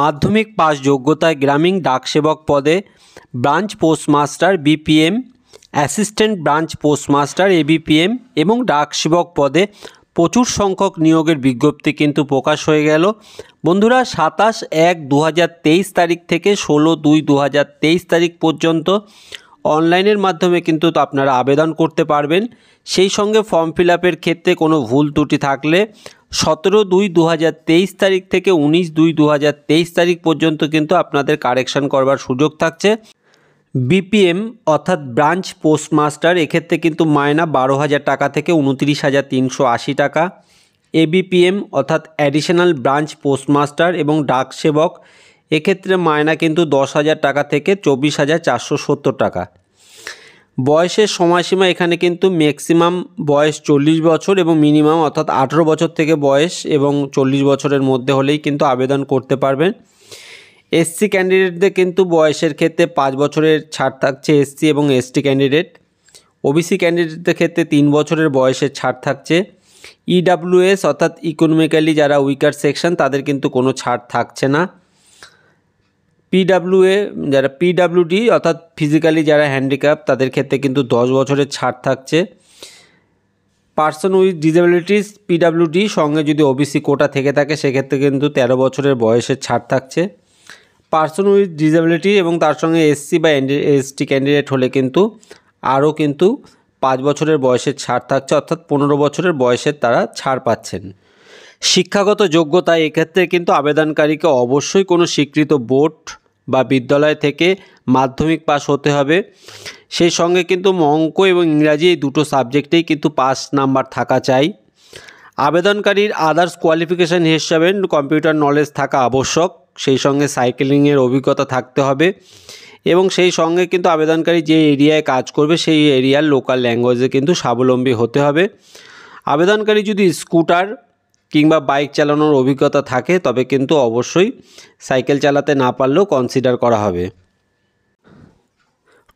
মাধ্যমিক পাস যোগ্যতায় গ্রামীণ ডাকসেবক পদে branch postmaster BPM assistant branch postmaster ABPM এবং ডাকসেবক পদে প্রচুর সংখ্যক নিয়োগের বিজ্ঞপ্তি কিন্তু প্রকাশ হয়ে গেল বন্ধুরা সাতাশ এক দু তারিখ থেকে ষোলো দুই দু তারিখ পর্যন্ত অনলাইনের মাধ্যমে কিন্তু আপনারা আবেদন করতে পারবেন সেই সঙ্গে ফর্ম ফিল ক্ষেত্রে কোনো ভুল ত্রুটি থাকলে সতেরো দুই দু তারিখ থেকে উনিশ দুই দু তারিখ পর্যন্ত কিন্তু আপনাদের কারেকশান করবার সুযোগ থাকছে বিপিএম অর্থাৎ ব্রাঞ্চ পোস্টমাস্টার এক্ষেত্রে কিন্তু মায়না বারো হাজার টাকা থেকে উনত্রিশ হাজার তিনশো আশি টাকা এবিপিএম অর্থাৎ অ্যাডিশনাল ব্রাঞ্চ পোস্টমাস্টার এবং ডাক সেবক এক্ষেত্রে মায়না কিন্তু দশ হাজার টাকা থেকে চব্বিশ হাজার চারশো সত্তর টাকা বয়সের সময়সীমা এখানে কিন্তু ম্যাক্সিমাম বয়স চল্লিশ বছর এবং মিনিমাম অর্থাৎ আঠেরো বছর থেকে বয়স এবং চল্লিশ বছরের মধ্যে হলেই কিন্তু আবেদন করতে পারবেন এসসি ক্যান্ডিডেটদের কিন্তু বয়সের ক্ষেত্রে পাঁচ বছরের ছাড় থাকছে এসসি এবং এসটি ক্যান্ডিডেট ওবিসি ক্যান্ডিডেটদের ক্ষেত্রে তিন বছরের বয়সের ছাড় থাকছে ইডাব্লিউএস e অর্থাৎ ইকোনমিক্যালি যারা উইকার সেকশন তাদের কিন্তু কোনো ছাড় থাকছে না পিডাব্লিউএ যারা পিডাব্লিউডি অর্থাৎ ফিজিক্যালি যারা হ্যান্ডিক্যাপ তাদের ক্ষেত্রে কিন্তু দশ বছরের ছাড় থাকছে পার্সন উইথ ডিসেবিলিটিস পিডাব্লিউডি সঙ্গে যদি ওবিসি কোটা থেকে থাকে সেক্ষেত্রে কিন্তু তেরো বছরের বয়সের ছাড় থাকছে পার্সন উইথ ডিসেবিলিটি এবং তার সঙ্গে এসসি বা এসটি ক্যান্ডিডেট হলে কিন্তু আরও কিন্তু পাঁচ বছরের বয়সের ছাড় থাকছে অর্থাৎ পনেরো বছরের বয়সের তারা ছাড় পাচ্ছেন শিক্ষাগত যোগ্যতা এক্ষেত্রে কিন্তু আবেদনকারীকে অবশ্যই কোনো স্বীকৃত বোর্ড বা বিদ্যালয় থেকে মাধ্যমিক পাস হতে হবে সেই সঙ্গে কিন্তু অঙ্ক এবং ইংরাজি এই দুটো সাবজেক্টেই কিন্তু পাস নাম্বার থাকা চাই আবেদনকারীর আদার্স কোয়ালিফিকেশান হিসাবে কম্পিউটার নলেজ থাকা আবশ্যক সেই সঙ্গে সাইকেলিংয়ের অভিজ্ঞতা থাকতে হবে এবং সেই সঙ্গে কিন্তু আবেদনকারী যে এরিয়ায় কাজ করবে সেই এরিয়ার লোকাল ল্যাঙ্গুয়েজে কিন্তু স্বাবলম্বী হতে হবে আবেদনকারী যদি স্কুটার কিংবা বাইক চালানোর অভিজ্ঞতা থাকে তবে কিন্তু অবশ্যই সাইকেল চালাতে না পারলেও কনসিডার করা হবে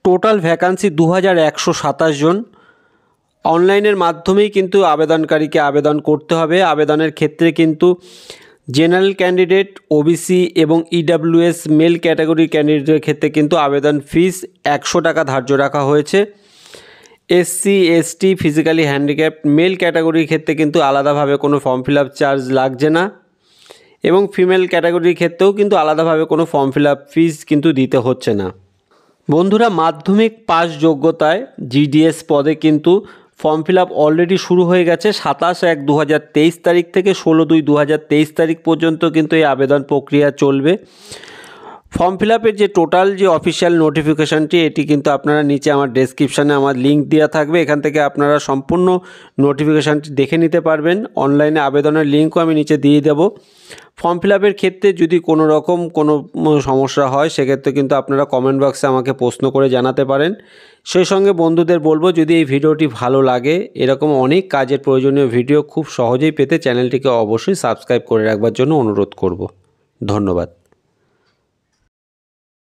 টোটাল ভ্যাকান্সি দু জন অনলাইনের মাধ্যমেই কিন্তু আবেদনকারীকে আবেদন করতে হবে আবেদনের ক্ষেত্রে কিন্তু জেনারেল ক্যান্ডিডেট ওবিসি এবং ইডাব্লিউএস মেল ক্যাটাগরি ক্যান্ডিডেটের ক্ষেত্রে কিন্তু আবেদন ফিস একশো টাকা ধার্য রাখা হয়েছে SC ST physically handicap male ক্যাটাগরির ক্ষেত্রে কিন্তু আলাদাভাবে কোনো ফর্ম ফিল আপ চার্জ লাগছে না এবং ফিমেল ক্যাটাগরির ক্ষেত্রেও কিন্তু আলাদাভাবে কোনো ফর্ম ফিল আপ ফিস কিন্তু দিতে হচ্ছে না বন্ধুরা মাধ্যমিক পাস যোগ্যতায় জিডিএস পদে কিন্তু ফর্ম ফিল আপ অলরেডি শুরু হয়ে গেছে সাতাশ এক দু তারিখ থেকে ষোলো দুই দু তারিখ পর্যন্ত কিন্তু এই আবেদন প্রক্রিয়া চলবে ফর্ম ফিল আপের যে টোটাল যে অফিসিয়াল নোটিফিকেশানটি এটি কিন্তু আপনারা নিচে আমার ডেসক্রিপশানে আমার লিঙ্ক দেওয়া থাকবে এখান থেকে আপনারা সম্পূর্ণ নোটিফিকেশানটি দেখে নিতে পারবেন অনলাইনে আবেদনের লিঙ্কও আমি নিচে দিয়ে দেব ফর্ম ফিল আপের ক্ষেত্রে যদি কোনো রকম কোনো সমস্যা হয় সেক্ষেত্রে কিন্তু আপনারা কমেন্ট বক্সে আমাকে প্রশ্ন করে জানাতে পারেন সেই সঙ্গে বন্ধুদের বলবো যদি এই ভিডিওটি ভালো লাগে এরকম অনেক কাজের প্রয়োজনীয় ভিডিও খুব সহজেই পেতে চ্যানেলটিকে অবশ্যই সাবস্ক্রাইব করে রাখবার জন্য অনুরোধ করব ধন্যবাদ